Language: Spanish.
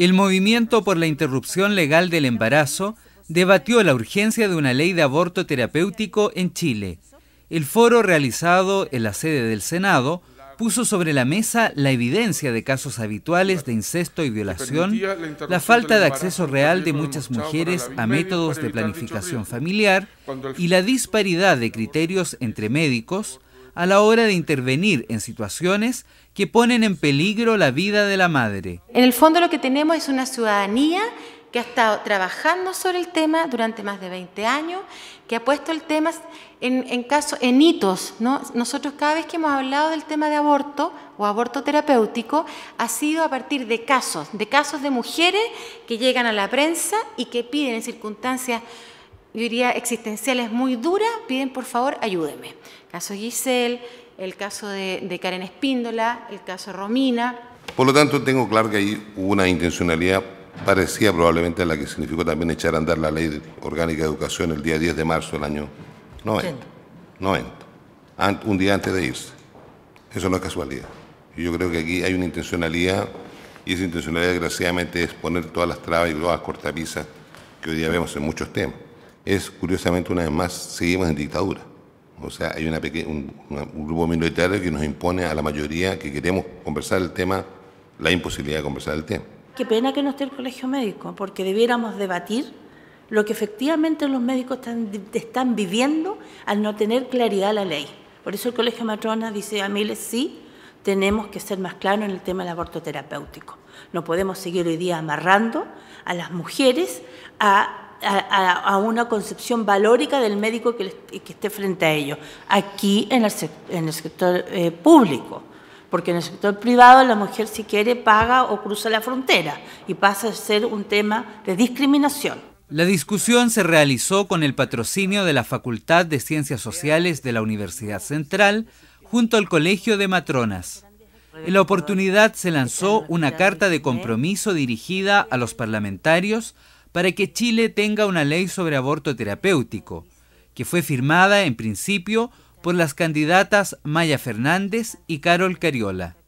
El movimiento por la interrupción legal del embarazo debatió la urgencia de una ley de aborto terapéutico en Chile. El foro realizado en la sede del Senado puso sobre la mesa la evidencia de casos habituales de incesto y violación, la falta de acceso real de muchas mujeres a métodos de planificación familiar y la disparidad de criterios entre médicos, a la hora de intervenir en situaciones que ponen en peligro la vida de la madre. En el fondo lo que tenemos es una ciudadanía que ha estado trabajando sobre el tema durante más de 20 años, que ha puesto el tema en, casos, en hitos. ¿no? Nosotros cada vez que hemos hablado del tema de aborto o aborto terapéutico, ha sido a partir de casos, de casos de mujeres que llegan a la prensa y que piden en circunstancias yo diría, existenciales muy duras, piden por favor ayúdenme. caso Giselle, el caso de, Karen Espíndola, el caso Romina. Por lo tanto, tengo claro que ahí hubo una intencionalidad parecida probablemente a la que significó también echar a andar la ley orgánica de educación el día 10 de marzo del año 90. 90. Un día antes de irse. Eso no es casualidad. Yo creo que aquí hay una intencionalidad y esa intencionalidad desgraciadamente es poner todas las trabas y todas las cortapisas que hoy día vemos en muchos temas es, curiosamente, una vez más, seguimos en dictadura. O sea, hay un, grupo minoritario que nos impone a la mayoría que queremos conversar el tema, la imposibilidad de conversar el tema. Qué pena que no esté el colegio médico, porque debiéramos debatir lo que efectivamente los médicos están, están viviendo al no tener claridad la ley. Por eso el colegio matrona dice a miles sí, tenemos que ser más claros en el tema del aborto terapéutico. No podemos seguir hoy día amarrando a las mujeres a a, una concepción valórica del médico que, esté frente a ellos, aquí en el, sector eh, público. Porque en el sector privado la mujer si quiere paga o cruza la frontera y pasa a ser un tema de discriminación. La discusión se realizó con el patrocinio de la Facultad de Ciencias Sociales de la Universidad Central junto al Colegio de Matronas. En la oportunidad se lanzó una carta de compromiso dirigida a los parlamentarios para que Chile tenga una ley sobre aborto terapéutico, que fue firmada en principio por las candidatas Maya Fernández y Carol Cariola.